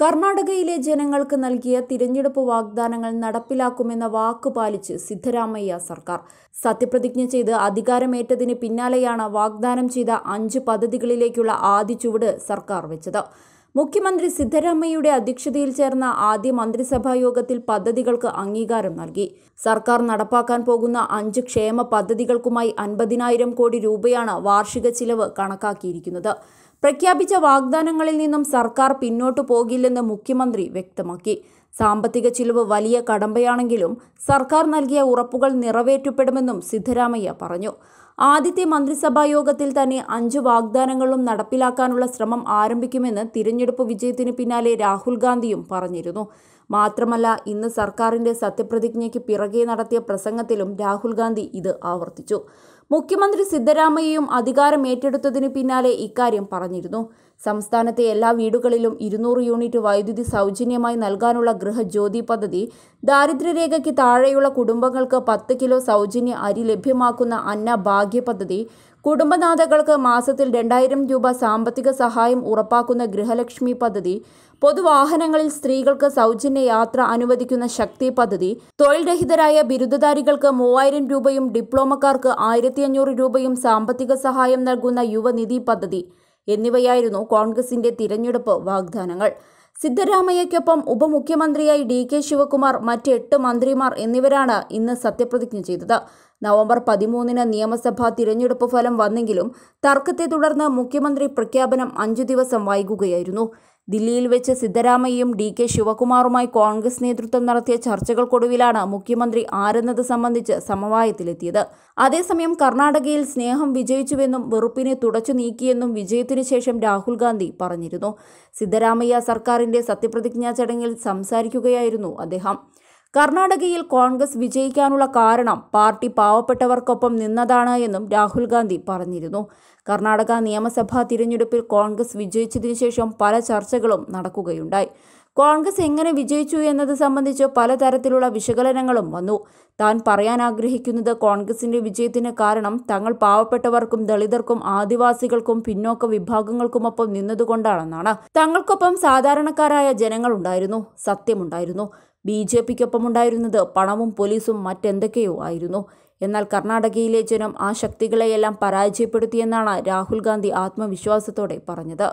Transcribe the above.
കർണാടകയിലെ ജനങ്ങൾക്ക് നൽകിയ തിരഞ്ഞെടുപ്പ് വാഗ്ദാനങ്ങൾ നടപ്പിലാക്കുമെന്ന വാക്ക് പാലിച്ച് സിദ്ധരാമയ്യ സർക്കാർ സത്യപ്രതിജ്ഞ ചെയ്ത് അധികാരമേറ്റതിന് പിന്നാലെയാണ് വാഗ്ദാനം ചെയ്ത അഞ്ച് പദ്ധതികളിലേക്കുള്ള ആദ്യ ചുവട് സർക്കാർ വെച്ചത് മുഖ്യമന്ത്രി സിദ്ധരാമയ്യയുടെ അധ്യക്ഷതയിൽ ചേർന്ന ആദ്യ മന്ത്രിസഭാ യോഗത്തിൽ പദ്ധതികൾക്ക് അംഗീകാരം നൽകി സർക്കാർ നടപ്പാക്കാൻ പോകുന്ന അഞ്ച് ക്ഷേമ പദ്ധതികൾക്കുമായി അൻപതിനായിരം കോടി രൂപയാണ് വാർഷിക ചിലവ് കണക്കാക്കിയിരിക്കുന്നത് പ്രഖ്യാപിച്ച വാഗ്ദാനങ്ങളിൽ നിന്നും സർക്കാർ പിന്നോട്ടു പോകില്ലെന്ന് മുഖ്യമന്ത്രി വ്യക്തമാക്കി സാമ്പത്തിക ചിലവ് വലിയ കടമ്പയാണെങ്കിലും സർക്കാർ നൽകിയ ഉറപ്പുകൾ നിറവേറ്റപ്പെടുമെന്നും സിദ്ധരാമയ്യ പറഞ്ഞു ആദ്യത്തെ മന്ത്രിസഭാ യോഗത്തിൽ തന്നെ അഞ്ച് വാഗ്ദാനങ്ങളും നടപ്പിലാക്കാനുള്ള ശ്രമം ആരംഭിക്കുമെന്ന് തിരഞ്ഞെടുപ്പ് വിജയത്തിന് പിന്നാലെ രാഹുൽ ഗാന്ധിയും പറഞ്ഞിരുന്നു മാത്രമല്ല ഇന്ന് സർക്കാരിന്റെ സത്യപ്രതിജ്ഞയ്ക്ക് പിറകെ നടത്തിയ പ്രസംഗത്തിലും രാഹുൽ ഗാന്ധി ഇത് ആവർത്തിച്ചു മുഖ്യമന്ത്രി സിദ്ധരാമയ്യയും അധികാരം ഏറ്റെടുത്തതിനു പിന്നാലെ ഇക്കാര്യം പറഞ്ഞിരുന്നു സംസ്ഥാനത്തെ എല്ലാ വീടുകളിലും ഇരുന്നൂറ് യൂണിറ്റ് വൈദ്യുതി സൗജന്യമായി നൽകാനുള്ള ഗൃഹജ്യോതി പദ്ധതി ദാരിദ്ര്യരേഖയ്ക്ക് താഴെയുള്ള കുടുംബങ്ങൾക്ക് പത്ത് കിലോ സൗജന്യ അരി ലഭ്യമാക്കുന്ന അന്ന ഭാഗ്യ പദ്ധതി കുടുംബനാഥകൾക്ക് മാസത്തിൽ രണ്ടായിരം രൂപ സാമ്പത്തിക സഹായം ഉറപ്പാക്കുന്ന ഗൃഹലക്ഷ്മി പദ്ധതി പൊതുവാഹനങ്ങളിൽ സ്ത്രീകൾക്ക് സൗജന്യ യാത്ര അനുവദിക്കുന്ന ശക്തി പദ്ധതി തൊഴിൽ രഹിതരായ ബിരുദധാരികൾക്ക് മൂവായിരം രൂപയും ഡിപ്ലോമക്കാർക്ക് ആയിരത്തി രൂപയും സാമ്പത്തിക സഹായം നൽകുന്ന യുവനിധി പദ്ധതി എന്നിവയായിരുന്നു കോൺഗ്രസിന്റെ തിരഞ്ഞെടുപ്പ് വാഗ്ദാനങ്ങൾ സിദ്ധരാമയ്യക്കൊപ്പം ഉപമുഖ്യമന്ത്രിയായി ഡി കെ ശിവകുമാർ മറ്റ് എട്ട് മന്ത്രിമാർ എന്നിവരാണ് ഇന്ന് സത്യപ്രതിജ്ഞ ചെയ്തത് നവംബർ പതിമൂന്നിന് നിയമസഭാ തിരഞ്ഞെടുപ്പ് ഫലം വന്നെങ്കിലും തർക്കത്തെ തുടർന്ന് മുഖ്യമന്ത്രി പ്രഖ്യാപനം അഞ്ചു ദിവസം വൈകുകയായിരുന്നു ദില്ലിയിൽ വെച്ച് സിദ്ധരാമയ്യയും ഡി കെ ശിവകുമാറുമായി കോൺഗ്രസ് നേതൃത്വം നടത്തിയ ചർച്ചകൾക്കൊടുവിലാണ് മുഖ്യമന്ത്രി ആരെന്നത് സംബന്ധിച്ച് സമവായത്തിലെത്തിയത് അതേസമയം കർണാടകയിൽ സ്നേഹം വിജയിച്ചുവെന്നും വെറുപ്പിനെ തുടച്ചു നീക്കിയെന്നും വിജയത്തിനു ശേഷം രാഹുൽ ഗാന്ധി പറഞ്ഞിരുന്നു സിദ്ധരാമയ്യ സർക്കാരിന്റെ സത്യപ്രതിജ്ഞാ ചടങ്ങിൽ സംസാരിക്കുകയായിരുന്നു അദ്ദേഹം കർണാടകയിൽ കോൺഗ്രസ് വിജയിക്കാനുള്ള കാരണം പാർട്ടി പാവപ്പെട്ടവർക്കൊപ്പം നിന്നതാണ് എന്നും രാഹുൽ ഗാന്ധി പറഞ്ഞിരുന്നു കർണാടക നിയമസഭാ തിരഞ്ഞെടുപ്പിൽ കോൺഗ്രസ് വിജയിച്ചതിനു ശേഷം പല ചർച്ചകളും നടക്കുകയുണ്ടായി കോൺഗ്രസ് എങ്ങനെ വിജയിച്ചു എന്നത് സംബന്ധിച്ച് പലതരത്തിലുള്ള വിശകലനങ്ങളും വന്നു താൻ പറയാൻ ആഗ്രഹിക്കുന്നത് കോൺഗ്രസിന്റെ വിജയത്തിന് കാരണം തങ്ങൾ പാവപ്പെട്ടവർക്കും ദളിതർക്കും ആദിവാസികൾക്കും പിന്നോക്ക വിഭാഗങ്ങൾക്കുമൊപ്പം നിന്നതുകൊണ്ടാണെന്നാണ് തങ്ങൾക്കൊപ്പം സാധാരണക്കാരായ ജനങ്ങളുണ്ടായിരുന്നു സത്യമുണ്ടായിരുന്നു ബി ജെ പിക്കൊപ്പമുണ്ടായിരുന്നത് പണവും പോലീസും മറ്റെന്തൊക്കെയോ ആയിരുന്നു എന്നാൽ കർണാടകയിലെ ജനം ആ ശക്തികളെയെല്ലാം പരാജയപ്പെടുത്തിയെന്നാണ് രാഹുൽ ഗാന്ധി ആത്മവിശ്വാസത്തോടെ പറഞ്ഞത്